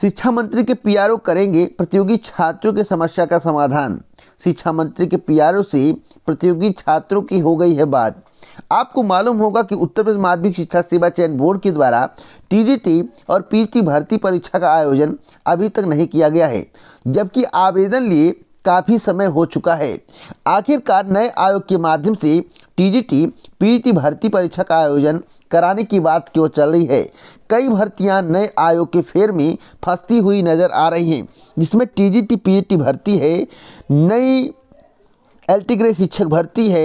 शिक्षा मंत्री के पीआरओ करेंगे प्रतियोगी छात्रों के समस्या का समाधान शिक्षा मंत्री के पीआरओ से प्रतियोगी छात्रों की हो गई है बात आपको मालूम होगा कि उत्तर प्रदेश माध्यमिक शिक्षा सेवा चयन बोर्ड के द्वारा टी और पीटी भर्ती परीक्षा का आयोजन अभी तक नहीं किया गया है जबकि आवेदन लिए काफ़ी समय हो चुका है आखिरकार नए आयोग के माध्यम से टीजीटी पीटी भर्ती परीक्षा का आयोजन कराने की बात क्यों चल रही है कई भर्तियां नए आयोग के फेर में फंसती हुई नज़र आ रही हैं जिसमें टीजीटी पीजीटी भर्ती है नई टी ग्रेड शिक्षक भर्ती है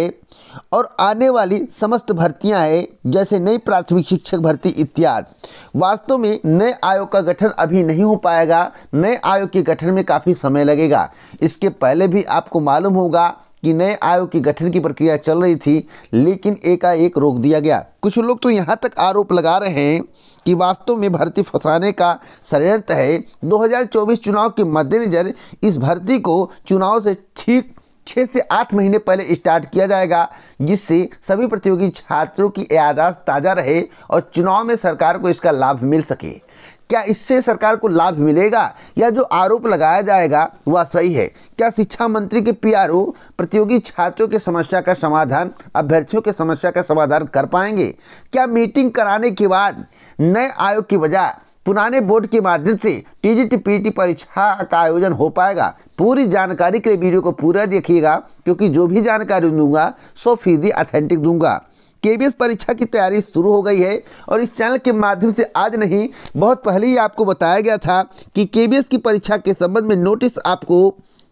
और आने वाली समस्त भर्तियां हैं जैसे नई प्राथमिक शिक्षक भर्ती इत्यादि वास्तव में नए आयोग का गठन अभी नहीं हो पाएगा नए आयोग के गठन में काफ़ी समय लगेगा इसके पहले भी आपको मालूम होगा कि नए आयोग के गठन की प्रक्रिया चल रही थी लेकिन एकाएक रोक दिया गया कुछ लोग तो यहाँ तक आरोप लगा रहे हैं कि वास्तव में भर्ती फंसाने का षडयंत्र है 2024 चुनाव के मद्देनज़र इस भर्ती को चुनाव से ठीक छः से आठ महीने पहले स्टार्ट किया जाएगा जिससे सभी प्रतियोगी छात्रों की यादाश्त ताज़ा रहे और चुनाव में सरकार को इसका लाभ मिल सके क्या इससे सरकार को लाभ मिलेगा या जो आरोप लगाया जाएगा वह सही है क्या शिक्षा मंत्री के पीआरओ प्रतियोगी छात्रों के समस्या का समाधान अभ्यर्थियों के समस्या का समाधान कर पाएंगे क्या मीटिंग कराने के बाद नए आयोग की बजाय पुराने बोर्ड के माध्यम से टीजीटी पीटी परीक्षा का आयोजन हो पाएगा पूरी जानकारी के लिए वीडियो को पूरा देखिएगा क्योंकि जो भी जानकारी दूंगा सौ फीसदी अथेंटिक दूंगा केबीएस परीक्षा की तैयारी शुरू हो गई है और इस चैनल के माध्यम से आज नहीं बहुत पहले ही आपको बताया गया था कि केबीएस की परीक्षा के संबंध में नोटिस आपको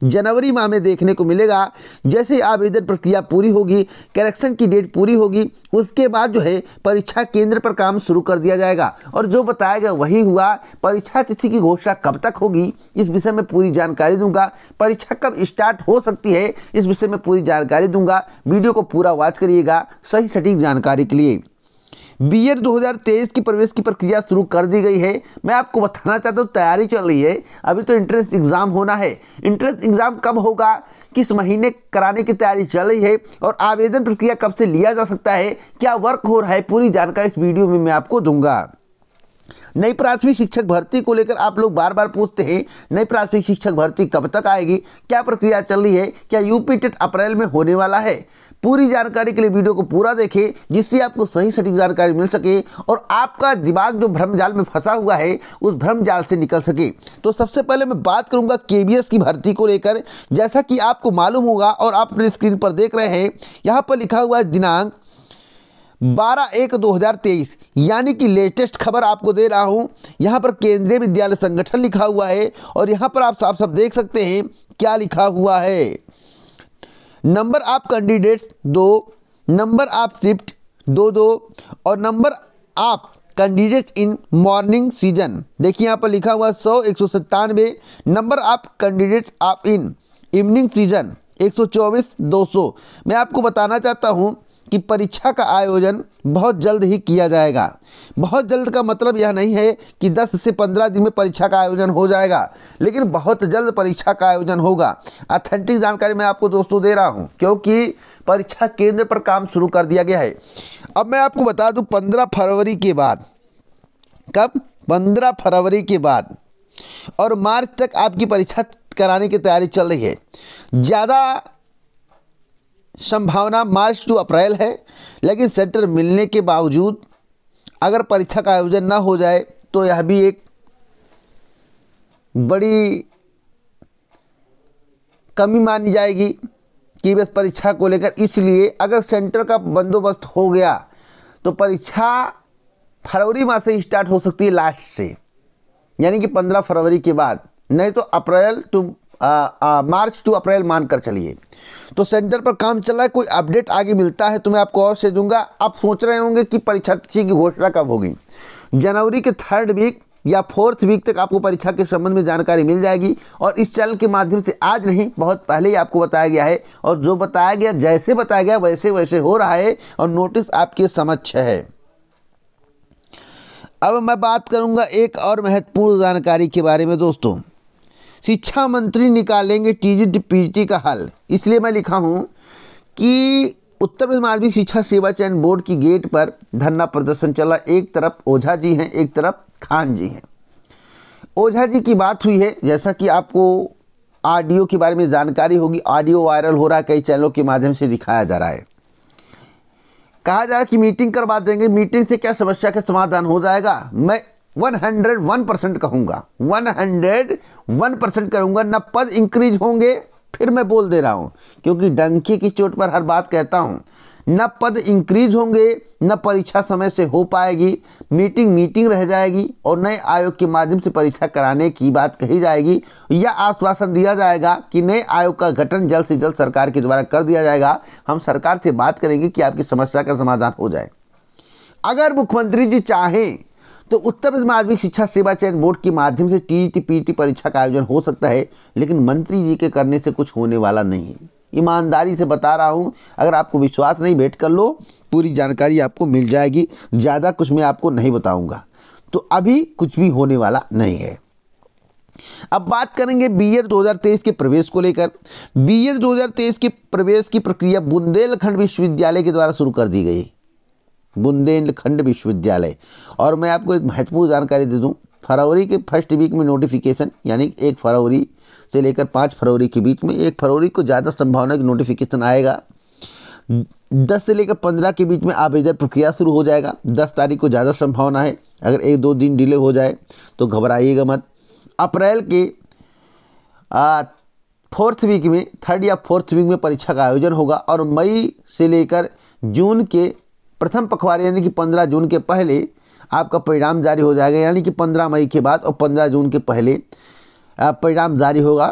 जनवरी माह में देखने को मिलेगा जैसे ही आवेदन प्रक्रिया पूरी होगी करेक्शन की डेट पूरी होगी उसके बाद जो है परीक्षा केंद्र पर काम शुरू कर दिया जाएगा और जो बताया गया वही हुआ परीक्षा तिथि की घोषणा कब तक होगी इस विषय में पूरी जानकारी दूंगा परीक्षा कब स्टार्ट हो सकती है इस विषय में पूरी जानकारी दूंगा वीडियो को पूरा वॉच करिएगा सही सटीक जानकारी के लिए बीएड 2023 की प्रवेश की प्रक्रिया शुरू कर दी गई है मैं आपको बताना चाहता हूँ तैयारी चल रही है अभी तो इंट्रेंस एग्ज़ाम होना है इंट्रेंस एग्ज़ाम कब होगा किस महीने कराने की तैयारी चल रही है और आवेदन प्रक्रिया कब से लिया जा सकता है क्या वर्क हो रहा है पूरी जानकारी इस वीडियो में मैं आपको दूंगा नई प्राथमिक शिक्षक भर्ती को लेकर आप लोग बार बार पूछते हैं नई प्राथमिक शिक्षक भर्ती कब तक आएगी क्या प्रक्रिया चल रही है क्या यूपी टेट अप्रैल में होने वाला है पूरी जानकारी के लिए वीडियो को पूरा देखें जिससे आपको सही सटीक जानकारी मिल सके और आपका दिमाग जो भ्रम जाल में फंसा हुआ है उस भ्रम जाल से निकल सके तो सबसे पहले मैं बात करूंगा के की भर्ती को लेकर जैसा कि आपको मालूम होगा और आप अपने स्क्रीन पर देख रहे हैं यहाँ पर लिखा हुआ है दिनांक बारह एक दो हज़ार तेईस यानी कि लेटेस्ट खबर आपको दे रहा हूँ यहाँ पर केंद्रीय विद्यालय संगठन लिखा हुआ है और यहाँ पर आप साफ साफ देख सकते हैं क्या लिखा हुआ है नंबर आप कैंडिडेट्स दो नंबर आप शिफ्ट दो दो और नंबर आप कैंडिडेट्स इन मॉर्निंग सीजन देखिए यहाँ पर लिखा हुआ सौ एक सौ सत्तानवे नंबर आप कैंडिडेट्स आप इन इवनिंग सीजन एक सौ चौबीस दो सौ मैं आपको बताना चाहता हूँ कि परीक्षा का आयोजन बहुत जल्द ही किया जाएगा बहुत जल्द का मतलब यह नहीं है कि 10 से 15 दिन में परीक्षा का आयोजन हो जाएगा लेकिन बहुत जल्द परीक्षा का आयोजन होगा अथेंटिक जानकारी मैं आपको दोस्तों दे रहा हूं क्योंकि परीक्षा केंद्र पर काम शुरू कर दिया गया है अब मैं आपको बता दूं पंद्रह फरवरी के बाद कब पंद्रह फरवरी के बाद और मार्च तक आपकी परीक्षा कराने की तैयारी चल रही है ज़्यादा संभावना मार्च टू अप्रैल है लेकिन सेंटर मिलने के बावजूद अगर परीक्षा का आयोजन ना हो जाए तो यह भी एक बड़ी कमी मानी जाएगी कि बस परीक्षा को लेकर इसलिए अगर सेंटर का बंदोबस्त हो गया तो परीक्षा फरवरी माह से स्टार्ट हो सकती है लास्ट से यानी कि पंद्रह फरवरी के बाद नहीं तो अप्रैल टू मार्च टू अप्रैल मानकर चलिए तो सेंटर पर काम चल रहा है कोई अपडेट आगे मिलता है तो मैं आपको और से दूंगा आप सोच रहे होंगे कि परीक्षार्थी की घोषणा कब होगी जनवरी के थर्ड वीक या फोर्थ वीक तक आपको परीक्षा के संबंध में जानकारी मिल जाएगी और इस चैनल के माध्यम से आज नहीं बहुत पहले ही आपको बताया गया है और जो बताया गया जैसे बताया गया वैसे वैसे हो रहा है और नोटिस आपके समक्ष है अब मैं बात करूंगा एक और महत्वपूर्ण जानकारी के बारे में दोस्तों शिक्षा मंत्री निकालेंगे टीजी पीजीटी का हल इसलिए मैं लिखा हूँ कि उत्तर प्रदेश माध्यमिक शिक्षा सेवा चयन बोर्ड की गेट पर धरना प्रदर्शन चला एक तरफ ओझा जी हैं एक तरफ खान जी हैं ओझा जी की बात हुई है जैसा कि आपको ऑडियो के बारे में जानकारी होगी ऑडियो वायरल हो रहा है कई चैनलों के माध्यम से दिखाया जा रहा है कहा जा रहा है कि मीटिंग करवा देंगे मीटिंग से क्या समस्या का समाधान हो जाएगा मैं 101 परसेंट हंड्रेड 101 परसेंट कहूँगा ना पद इंक्रीज होंगे फिर मैं बोल दे रहा हूं क्योंकि डंकी की चोट पर हर बात कहता हूं न पद इंक्रीज होंगे न परीक्षा समय से हो पाएगी मीटिंग मीटिंग रह जाएगी और नए आयोग के माध्यम से परीक्षा कराने की बात कही जाएगी यह आश्वासन दिया जाएगा कि नए आयोग का गठन जल्द से जल्द सरकार के द्वारा कर दिया जाएगा हम सरकार से बात करेंगे कि आपकी समस्या का समाधान हो जाए अगर मुख्यमंत्री जी चाहें तो उत्तर प्रदेश माध्यमिक शिक्षा सेवा चयन बोर्ड के माध्यम से टीजीटी पीटी परीक्षा का आयोजन हो सकता है लेकिन मंत्री जी के करने से कुछ होने वाला नहीं है ईमानदारी से बता रहा हूँ अगर आपको विश्वास नहीं भेंट कर लो पूरी जानकारी आपको मिल जाएगी ज़्यादा कुछ मैं आपको नहीं बताऊँगा तो अभी कुछ भी होने वाला नहीं है अब बात करेंगे बीएड 2023 के प्रवेश को लेकर बीएड 2023 के प्रवेश की प्रक्रिया बुंदेलखंड विश्वविद्यालय के द्वारा शुरू कर दी गई बुंदेलखंड विश्वविद्यालय और मैं आपको एक महत्वपूर्ण जानकारी दे दूँ फरवरी के फर्स्ट वीक में नोटिफिकेशन यानी एक फरवरी से लेकर पाँच फरवरी के बीच में एक फरवरी को ज़्यादा संभावना की नोटिफिकेशन आएगा दस से लेकर पंद्रह के बीच में आवेदन प्रक्रिया शुरू हो जाएगा दस तारीख को ज़्यादा संभावना है अगर एक दो दिन डिले हो जाए तो घबराइएगा मत अप्रैल के फोर्थ वीक में थर्ड या फोर्थ वीक में परीक्षा का आयोजन होगा और मई से लेकर जून के प्रथम पखवाड़े यानी कि पंद्रह जून के पहले आपका परिणाम जारी हो जाएगा यानी कि पंद्रह मई के बाद और पंद्रह जून के पहले परिणाम जारी होगा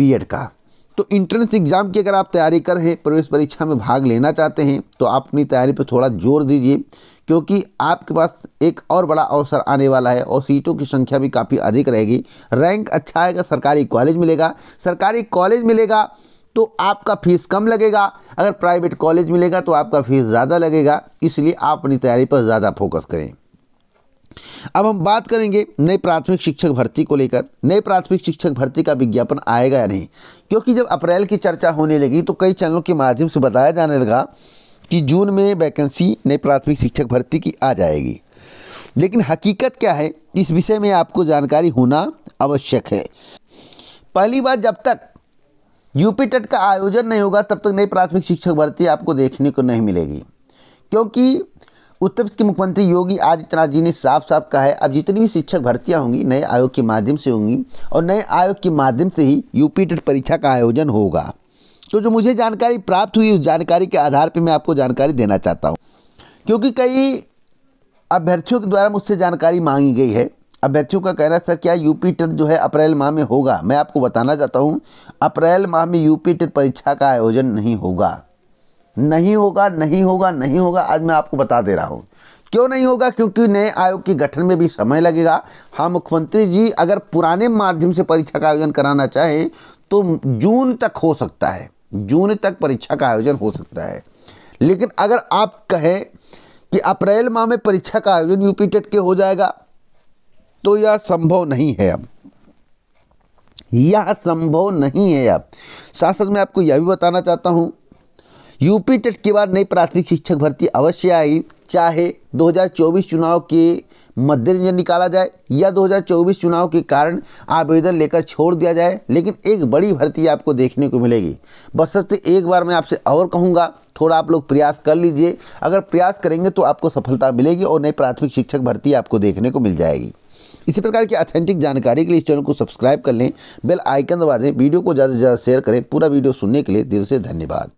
बीएड का तो इंट्रेंस एग्ज़ाम की अगर आप तैयारी कर रहे हैं प्रवेश परीक्षा में भाग लेना चाहते हैं तो आप अपनी तैयारी पर थोड़ा जोर दीजिए क्योंकि आपके पास एक और बड़ा अवसर आने वाला है और सीटों की संख्या भी काफ़ी अधिक रहेगी रैंक अच्छा आएगा सरकारी कॉलेज मिलेगा सरकारी कॉलेज मिलेगा तो आपका फ़ीस कम लगेगा अगर प्राइवेट कॉलेज मिलेगा तो आपका फ़ीस ज़्यादा लगेगा इसलिए आप अपनी तैयारी पर ज़्यादा फोकस करें अब हम बात करेंगे नए प्राथमिक शिक्षक भर्ती को लेकर नए प्राथमिक शिक्षक भर्ती का विज्ञापन आएगा या नहीं क्योंकि जब अप्रैल की चर्चा होने लगी तो कई चैनलों के माध्यम से बताया जाने लगा कि जून में वैकेंसी नए प्राथमिक शिक्षक भर्ती की आ जाएगी लेकिन हकीकत क्या है इस विषय में आपको जानकारी होना आवश्यक है पहली बात जब तक यूपी टेट का आयोजन नहीं होगा तब तक नई प्राथमिक शिक्षक भर्ती आपको देखने को नहीं मिलेगी क्योंकि उत्तर प्रदेश के मुख्यमंत्री योगी आदित्यनाथ जी ने साफ साफ कहा है अब जितनी भी शिक्षक भर्तियां होंगी नए आयोग के माध्यम से होंगी और नए आयोग के माध्यम से ही यूपी टेट परीक्षा का आयोजन होगा तो जो मुझे जानकारी प्राप्त हुई उस जानकारी के आधार पर मैं आपको जानकारी देना चाहता हूँ क्योंकि कई अभ्यर्थियों के द्वारा मुझसे जानकारी मांगी गई है अभ्यर्थियों का कहना था क्या यूपी टेट जो है अप्रैल माह में होगा मैं आपको बताना चाहता हूँ अप्रैल माह में यूपी टेट परीक्षा का आयोजन नहीं होगा नहीं होगा नहीं होगा नहीं होगा आज मैं आपको बता दे रहा हूँ क्यों नहीं होगा क्योंकि नए आयोग के गठन में भी समय लगेगा हाँ मुख्यमंत्री जी अगर पुराने माध्यम से परीक्षा का आयोजन कराना चाहें तो जून तक हो सकता है जून तक परीक्षा का आयोजन हो सकता है लेकिन अगर आप कहें कि अप्रैल माह में परीक्षा का आयोजन यूपी टेट के हो जाएगा तो यह संभव नहीं है अब यह संभव नहीं है अब साथ साथ मैं आपको यह भी बताना चाहता हूँ यूपी टेट के बाद नई प्राथमिक शिक्षक भर्ती अवश्य आई चाहे 2024 चुनाव के मद्देनजर निकाला जाए या 2024 चुनाव के कारण आवेदन लेकर छोड़ दिया जाए लेकिन एक बड़ी भर्ती आपको देखने को मिलेगी बस सच एक बार मैं आपसे और कहूँगा थोड़ा आप लोग प्रयास कर लीजिए अगर प्रयास करेंगे तो आपको सफलता मिलेगी और नई प्राथमिक शिक्षक भर्ती आपको देखने को मिल जाएगी इसी प्रकार की ऑथेंटिक जानकारी के लिए इस चैनल को सब्सक्राइब कर लें बेल आइकन दबा दें वीडियो को ज़्यादा से ज़्यादा शेयर करें पूरा वीडियो सुनने के लिए दिल से धन्यवाद